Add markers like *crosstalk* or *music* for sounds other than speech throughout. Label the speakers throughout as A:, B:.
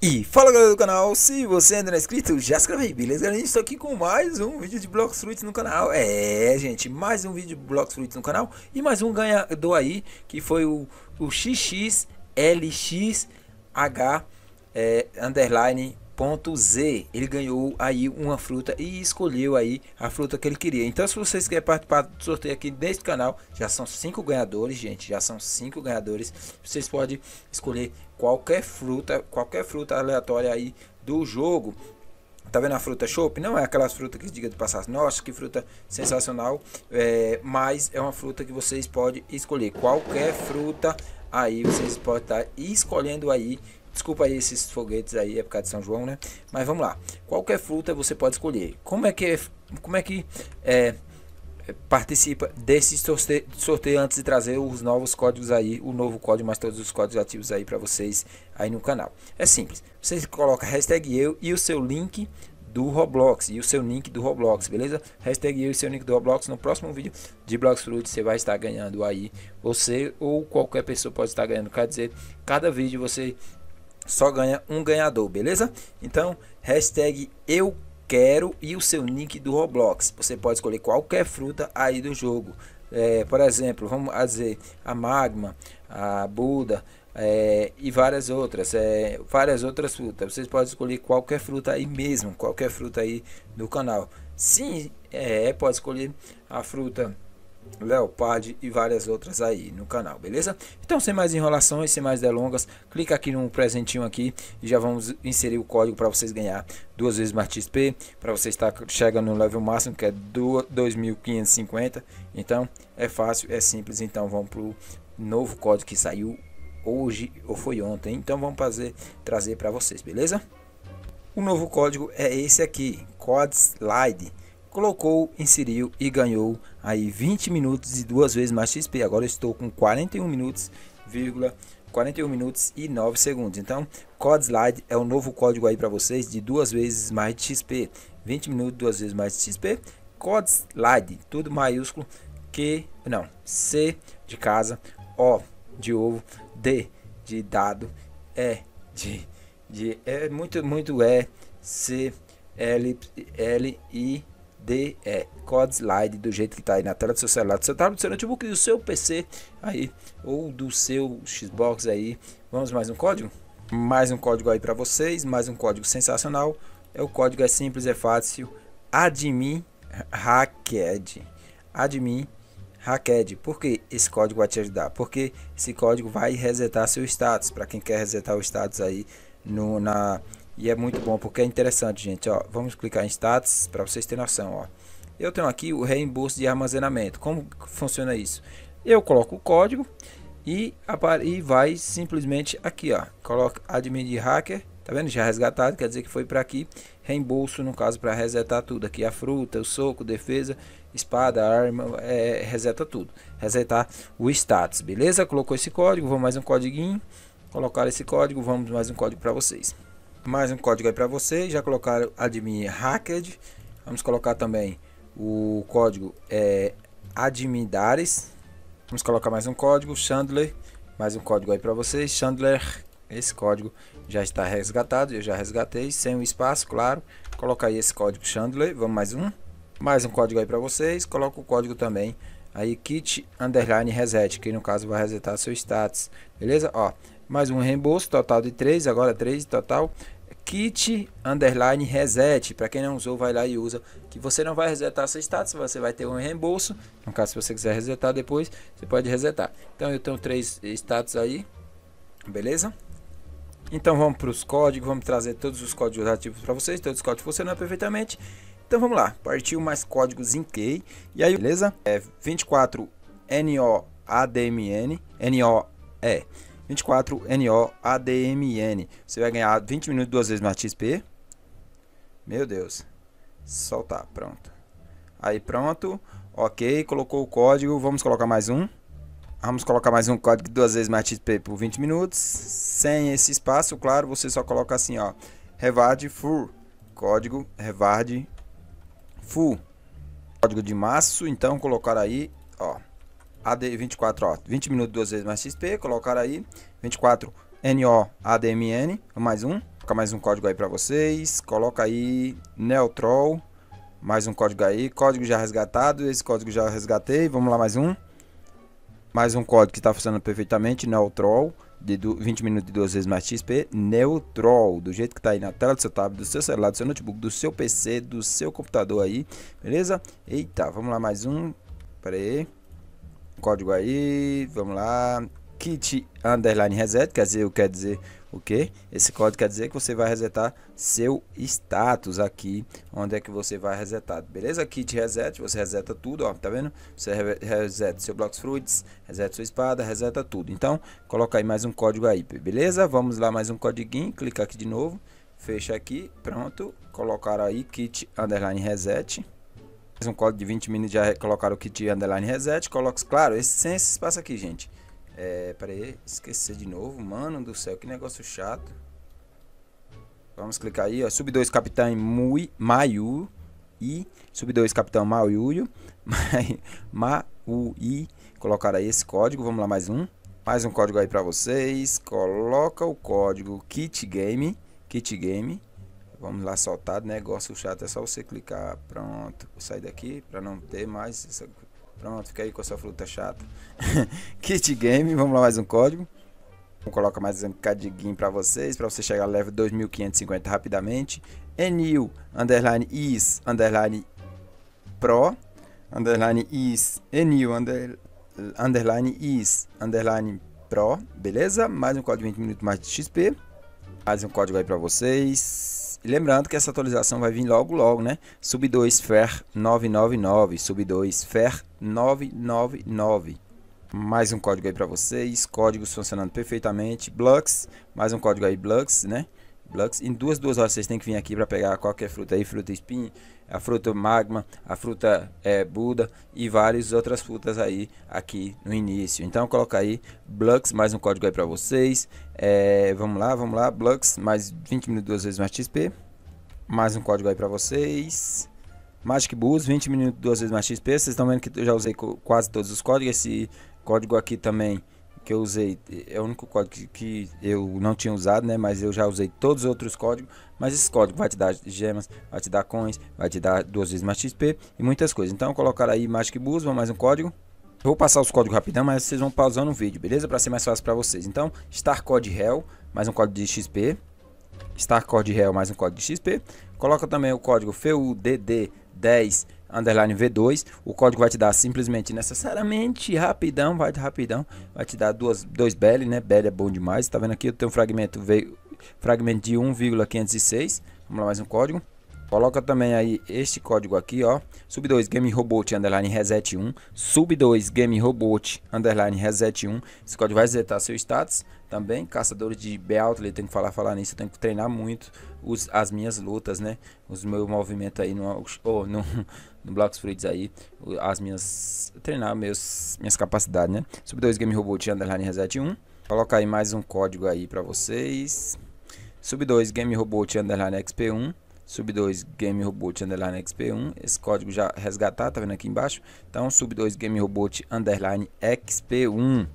A: E fala galera do canal, se você ainda não é inscrito, já se inscreve beleza galera? Estou tá aqui com mais um vídeo de Blocks Fruits no canal É gente, mais um vídeo de Blocks Fruits no canal E mais um ganhador aí, que foi o, o XXLXH é, Underline ponto Z. Ele ganhou aí uma fruta e escolheu aí a fruta que ele queria. Então, se vocês querem participar do sorteio aqui deste canal, já são cinco ganhadores, gente. Já são cinco ganhadores. Vocês podem escolher qualquer fruta, qualquer fruta aleatória aí do jogo. Tá vendo a fruta chopp? Não é aquelas frutas que diga de passar, nossa, que fruta sensacional, é, mas é uma fruta que vocês podem escolher. Qualquer fruta aí vocês podem estar tá escolhendo aí Desculpa aí esses foguetes aí, é por causa de São João, né? Mas vamos lá. Qualquer é fruta você pode escolher. Como é que, é, como é que é, é participa desse sorteio, sorteio antes de trazer os novos códigos aí, o novo código, mais todos os códigos ativos aí para vocês aí no canal? É simples. Você coloca hashtag eu e o seu link do Roblox e o seu link do Roblox, beleza? Hashtag eu e seu link do Roblox no próximo vídeo de Blox Fruit você vai estar ganhando aí. Você ou qualquer pessoa pode estar ganhando, quer dizer, cada vídeo você só ganha um ganhador, beleza? Então, hashtag eu quero e o seu nick do Roblox. Você pode escolher qualquer fruta aí do jogo. É, por exemplo, vamos dizer a Magma, a Buda é, e várias outras, é, várias outras frutas. Vocês podem escolher qualquer fruta aí mesmo, qualquer fruta aí do canal. Sim, é, pode escolher a fruta Leopard e várias outras aí no canal, beleza? Então, sem mais enrolações, sem mais delongas, clica aqui no presentinho aqui e já vamos inserir o código para vocês ganhar duas vezes mais XP, para você estar chegando no level máximo que é 2550. Então, é fácil, é simples, então vamos pro novo código que saiu hoje ou foi ontem. Então, vamos fazer trazer para vocês, beleza? O novo código é esse aqui, Code Slide colocou, inseriu e ganhou aí 20 minutos e duas vezes mais XP. Agora estou com 41 minutos, vírgula 41 minutos e 9 segundos. Então, Code Slide é o um novo código aí para vocês de duas vezes mais XP. 20 minutos, duas vezes mais XP. Code Slide, tudo maiúsculo que não, C de casa, O de ovo, D de dado, E de de é muito muito E C L L I de é, Code Slide do jeito que está aí na tela do seu celular, do seu tablet, do seu notebook e do seu PC aí ou do seu Xbox aí. Vamos mais um código? Mais um código aí para vocês, mais um código sensacional. É o código é simples, é fácil. Admin Hacked. Admin Hacked. Por que esse código vai te ajudar? Porque esse código vai resetar seu status para quem quer resetar o status aí no na e é muito bom porque é interessante, gente. Ó, vamos clicar em status para vocês terem noção. Ó. Eu tenho aqui o reembolso de armazenamento. Como funciona isso? Eu coloco o código e, e vai simplesmente aqui, ó. Coloca admin de hacker. Tá vendo? Já resgatado, quer dizer que foi para aqui. Reembolso, no caso, para resetar tudo. Aqui a fruta, o soco, defesa, espada, arma, é, reseta tudo. Resetar o status, beleza? Colocou esse código, vou mais um código. Colocar esse código, vamos mais um código para vocês mais um código aí para vocês. Já colocaram admin hacked. Vamos colocar também o código é, dares. Vamos colocar mais um código, Chandler. Mais um código aí para vocês, Chandler. Esse código já está resgatado, eu já resgatei, sem o espaço, claro. Colocar aí esse código Chandler, vamos mais um. Mais um código aí para vocês, coloca o código também aí kit underline reset, que no caso vai resetar seu status, beleza? Ó, mais um reembolso, total de 3, agora 3 total, kit underline reset. Para quem não usou, vai lá e usa. Que você não vai resetar seu status, você vai ter um reembolso. No caso, se você quiser resetar depois, você pode resetar. Então eu tenho três status aí, beleza? Então vamos para os códigos, vamos trazer todos os códigos ativos para vocês, todos os códigos funcionam perfeitamente. Então vamos lá, partiu mais códigos em key. E aí, beleza? É 24 NO ADMN, NO é 24NO-ADMN. Você vai ganhar 20 minutos duas vezes no XP. Meu Deus. Soltar, pronto. Aí pronto. Ok, colocou o código. Vamos colocar mais um. Vamos colocar mais um código duas vezes mais XP por 20 minutos. Sem esse espaço, claro, você só coloca assim, ó. Revard full. Código Revard full. Código de março, então colocar aí, ó. AD24, ó, 20 minutos duas vezes mais XP, colocar aí 24 NO ADMN, mais um, coloca mais um código aí para vocês, coloca aí neutrol mais um código aí, código já resgatado, esse código já resgatei, vamos lá mais um. Mais um código que está funcionando perfeitamente, neutrol de 20 minutos duas vezes mais XP, neutrol do jeito que está aí na tela do seu tablet, do seu celular, do seu notebook, do seu PC, do seu computador aí, beleza? Eita, vamos lá mais um, pera aí código aí, vamos lá, kit underline reset, quer dizer, quer dizer o que? Esse código quer dizer que você vai resetar seu status aqui, onde é que você vai resetar, beleza? Kit reset, você reseta tudo, ó, tá vendo? Você reseta seu blocos fruits, reseta sua espada, reseta tudo. Então, coloca aí mais um código aí, beleza? Vamos lá, mais um código, clica aqui de novo, fecha aqui, pronto, colocar aí kit underline reset, um código de 20 minutos, já colocaram o kit underline reset. Coloca, claro, Esse essência, passa aqui, gente. É, peraí, esquecer de novo, mano do céu, que negócio chato. Vamos clicar aí, ó. Sub 2 Capitão Mui, Mayu e Sub 2 Capitão Mauiuio. *laughs* Maui. Colocar aí esse código. Vamos lá, mais um. Mais um código aí pra vocês. Coloca o código Kit Game. Kit Game vamos lá soltar negócio chato é só você clicar pronto sair daqui para não ter mais essa... pronto fica aí com a sua fruta chata *laughs* kit game vamos lá mais um código colocar mais um cadiguinho para vocês para você chegar level 2550 rapidamente new underline is underline pro underline is new under, underline is underline pro beleza mais um código 20 minutos mais de xp mais um código aí para vocês Lembrando que essa atualização vai vir logo logo, né? Sub 2 FER 999, Sub 2 FER 999. Mais um código aí para vocês, códigos funcionando perfeitamente, Blux, mais um código aí Blux, né? Blux, em duas duas horas vocês têm que vir aqui para pegar qualquer fruta aí, fruta espinho, a fruta magma, a fruta é, Buda e várias outras frutas aí aqui no início. Então coloca aí Blux, mais um código aí para vocês. É, vamos lá, vamos lá, Blux, mais 20 minutos duas vezes mais XP. Mais um código aí para vocês. Magic Boost, 20 minutos duas vezes mais XP. Vocês estão vendo que eu já usei quase todos os códigos. Esse código aqui também que eu usei, é o único código que eu não tinha usado, né? Mas eu já usei todos os outros códigos. Mas esse código vai te dar gemas, vai te dar coins, vai te dar duas vezes mais XP e muitas coisas. Então colocar aí Magic Bus vamos mais um código. Vou passar os códigos rapidão, mas vocês vão pausando o vídeo, beleza? Para ser mais fácil para vocês. Então, Star Code Hell, mais um código de XP. Star Code Hell, mais um código de XP. Coloca também o código FEUDD 10 underline V2, o código vai te dar simplesmente, necessariamente, rapidão, vai rapidão, vai te dar duas, dois BL, né, BL é bom demais, tá vendo aqui, eu tenho um fragmento, veio, fragmento de 1,506, vamos lá, mais um código, Coloca também aí este código aqui, ó. Sub2 Game Robot Underline Reset 1. Sub2 Game Robot Underline Reset 1. Esse código vai resetar seu status. Também, caçadores de b tem que falar, falar nisso. Eu tenho que treinar muito os, as minhas lutas, né? Os meus movimentos aí no, oh, no, *laughs* no Blocks Fruits aí. As minhas. Treinar meus, minhas capacidades, né? Sub2 Game Robot Underline Reset 1. Coloca aí mais um código aí pra vocês. Sub2 Game Robot Underline XP1 sub2 game robot underline xp1 esse código já resgatar tá vendo aqui embaixo então sub2 game robot underline xp1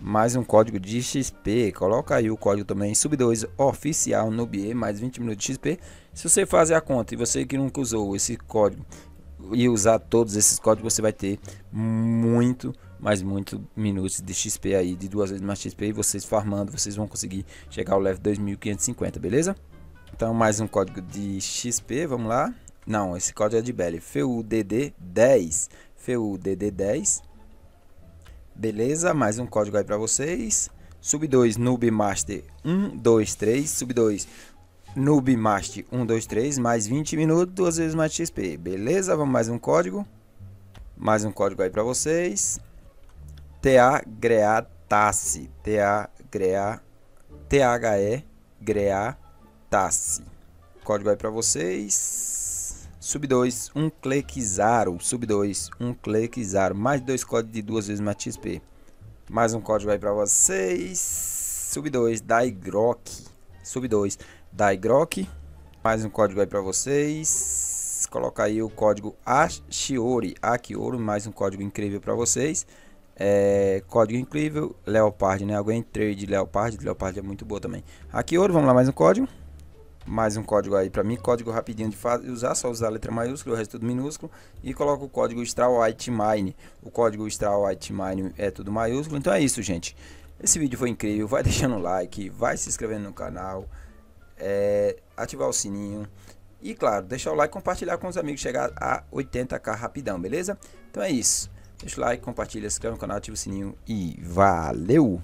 A: mais um código de XP, coloca aí o código também sub2 oficial no BE mais 20 minutos de XP. Se você fazer a conta e você que nunca usou esse código e usar todos esses códigos, você vai ter muito, mas muito minutos de XP aí, de duas vezes mais XP e vocês farmando, vocês vão conseguir chegar ao level 2550, beleza? Então, mais um código de XP, vamos lá. Não, esse código é de Belly. FUDD10. FUDD10. Beleza, mais um código aí para vocês. Sub 2, Noob Master 1, 2, 3. Sub 2, Noob Master 1, 2, 3. Mais 20 minutos, duas vezes mais XP. Beleza, vamos mais um código. Mais um código aí para vocês. TA GREATASSE. TA GREA. THE GREA. Tassi. Código aí para vocês. Sub 2, um clique zero. Sub 2, um clique zero. Mais dois códigos de duas vezes mais XP. Mais um código aí para vocês. Sub 2, Daigrok. Sub 2, Daigrok. Mais um código aí para vocês. Coloca aí o código Ashiori, Akioro, mais um código incrível para vocês. É, código incrível, Leopard, né? Alguém trade Leopard, Leopard é muito boa também. Aqui ouro, vamos lá, mais um código mais um código aí para mim, código rapidinho de usar, só usar a letra maiúscula, o resto tudo minúsculo, e coloca o código Stral Mine. O código Stral Mine é tudo maiúsculo, então é isso, gente. Esse vídeo foi incrível, vai *laughs* deixando o like, vai se inscrevendo no canal, é, ativar o sininho e, claro, deixar o like e compartilhar com os amigos, chegar a 80k rapidão, beleza? Então é isso, deixa o like, compartilha, se inscreve no canal, ativa o sininho e valeu!